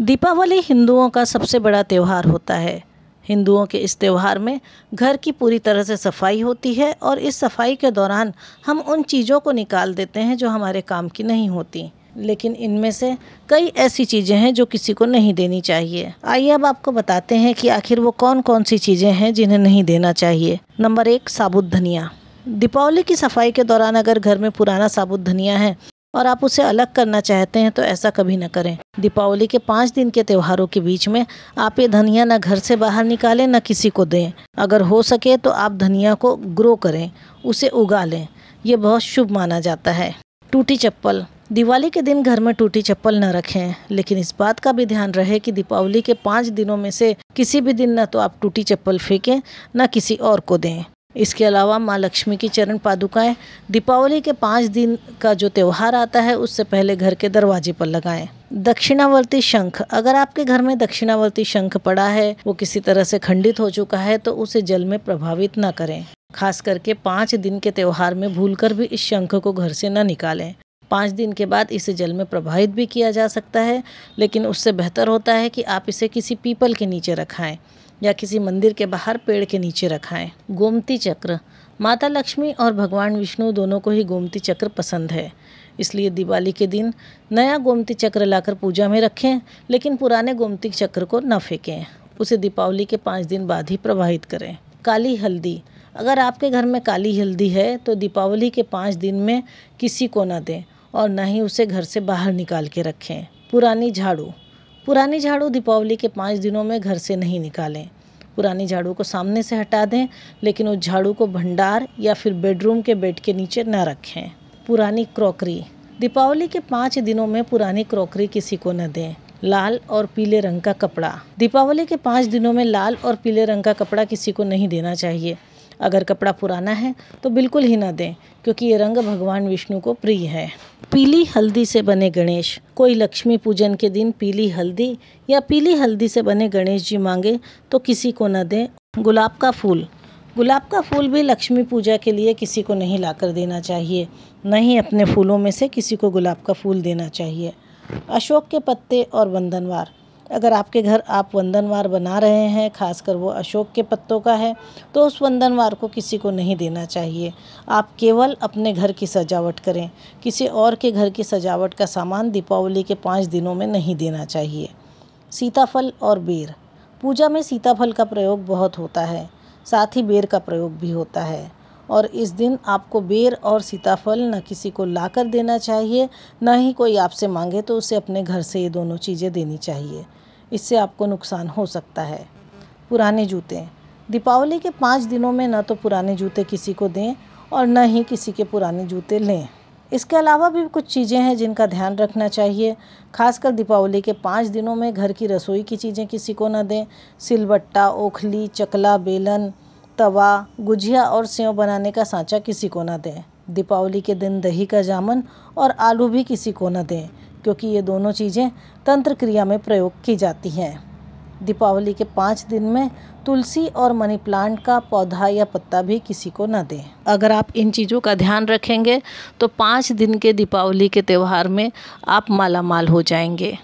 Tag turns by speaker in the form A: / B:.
A: दीपावली हिंदुओं का सबसे बड़ा त्यौहार होता है हिंदुओं के इस त्यौहार में घर की पूरी तरह से सफाई होती है और इस सफाई के दौरान हम उन चीज़ों को निकाल देते हैं जो हमारे काम की नहीं होती लेकिन इनमें से कई ऐसी चीज़ें हैं जो किसी को नहीं देनी चाहिए आइए अब आपको बताते हैं कि आखिर वो कौन कौन सी चीज़ें हैं जिन्हें नहीं देना चाहिए नंबर एक साबुत धनिया दीपावली की सफाई के दौरान अगर घर में पुराना साबुत धनिया है और आप उसे अलग करना चाहते हैं तो ऐसा कभी ना करें दीपावली के पाँच दिन के त्योहारों के बीच में आप ये धनिया न घर से बाहर निकालें न किसी को दें अगर हो सके तो आप धनिया को ग्रो करें उसे उगा लें ये बहुत शुभ माना जाता है टूटी चप्पल दिवाली के दिन घर में टूटी चप्पल न रखें लेकिन इस बात का भी ध्यान रहे कि दीपावली के पाँच दिनों में से किसी भी दिन न तो आप टूटी चप्पल फेंकें न किसी और को दें इसके अलावा माँ लक्ष्मी की चरण पादुकाएं दीपावली के पाँच दिन का जो त्यौहार आता है उससे पहले घर के दरवाजे पर लगाएं दक्षिणावर्ती शंख अगर आपके घर में दक्षिणावर्ती शंख पड़ा है वो किसी तरह से खंडित हो चुका है तो उसे जल में प्रभावित न करें खास करके पाँच दिन के त्यौहार में भूलकर भी इस शंख को घर से न निकालें पाँच दिन के बाद इसे जल में प्रवाहित भी किया जा सकता है लेकिन उससे बेहतर होता है कि आप इसे किसी पीपल के नीचे रखाएँ या किसी मंदिर के बाहर पेड़ के नीचे रखाएँ गोमती चक्र माता लक्ष्मी और भगवान विष्णु दोनों को ही गोमती चक्र पसंद है इसलिए दिवाली के दिन नया गोमती चक्र लाकर पूजा में रखें लेकिन पुराने गोमती चक्र को न फेंकें उसे दीपावली के पाँच दिन बाद ही प्रवाहित करें काली हल्दी अगर आपके घर में काली हल्दी है तो दीपावली के पाँच दिन में किसी को ना दें और ना ही उसे घर से बाहर निकाल के रखें पुरानी झाड़ू पुरानी झाड़ू दीपावली के पाँच दिनों में घर से नहीं निकालें पुरानी झाड़ू को सामने से हटा दें लेकिन उस झाड़ू को भंडार या फिर बेडरूम के बेड के नीचे न रखें पुरानी क्रॉकरी दीपावली के पाँच दिनों में पुरानी क्रॉकरी किसी को न दें लाल और पीले रंग का कपड़ा दीपावली के पाँच दिनों में लाल और पीले रंग का कपड़ा किसी को नहीं देना चाहिए अगर कपड़ा पुराना है तो बिल्कुल ही ना दें क्योंकि ये रंग भगवान विष्णु को प्रिय है पीली हल्दी से बने गणेश कोई लक्ष्मी पूजन के दिन पीली हल्दी या पीली हल्दी से बने गणेश जी मांगे तो किसी को न दें गुलाब का फूल गुलाब का फूल भी लक्ष्मी पूजा के लिए किसी को नहीं लाकर देना चाहिए न ही अपने फूलों में से किसी को गुलाब का फूल देना चाहिए अशोक के पत्ते और बंधनवार अगर आपके घर आप वंदनवार बना रहे हैं खासकर वो अशोक के पत्तों का है तो उस वंदनवार को किसी को नहीं देना चाहिए आप केवल अपने घर की सजावट करें किसी और के घर की सजावट का सामान दीपावली के पाँच दिनों में नहीं देना चाहिए सीताफल और बेर पूजा में सीताफल का प्रयोग बहुत होता है साथ ही बेर का प्रयोग भी होता है और इस दिन आपको बेर और सीताफल न किसी को ला कर देना चाहिए न ही कोई आपसे मांगे तो उसे अपने घर से ये दोनों चीज़ें देनी चाहिए इससे आपको नुकसान हो सकता है पुराने जूते दीपावली के पाँच दिनों में न तो पुराने जूते किसी को दें और न ही किसी के पुराने जूते लें इसके अलावा भी कुछ चीज़ें हैं जिनका ध्यान रखना चाहिए खासकर दीपावली के पाँच दिनों में घर की रसोई की चीज़ें किसी को न दें सिलबट्टा ओखली चकला बेलन तवा गुजिया और सेव बनाने का सांचा किसी को ना दें दीपावली के दिन दही का जामन और आलू भी किसी को न दें क्योंकि ये दोनों चीज़ें तंत्र क्रिया में प्रयोग की जाती हैं दीपावली के पाँच दिन में तुलसी और मनी प्लांट का पौधा या पत्ता भी किसी को न दें अगर आप इन चीज़ों का ध्यान रखेंगे तो पाँच दिन के दीपावली के त्यौहार में आप माला माल हो जाएंगे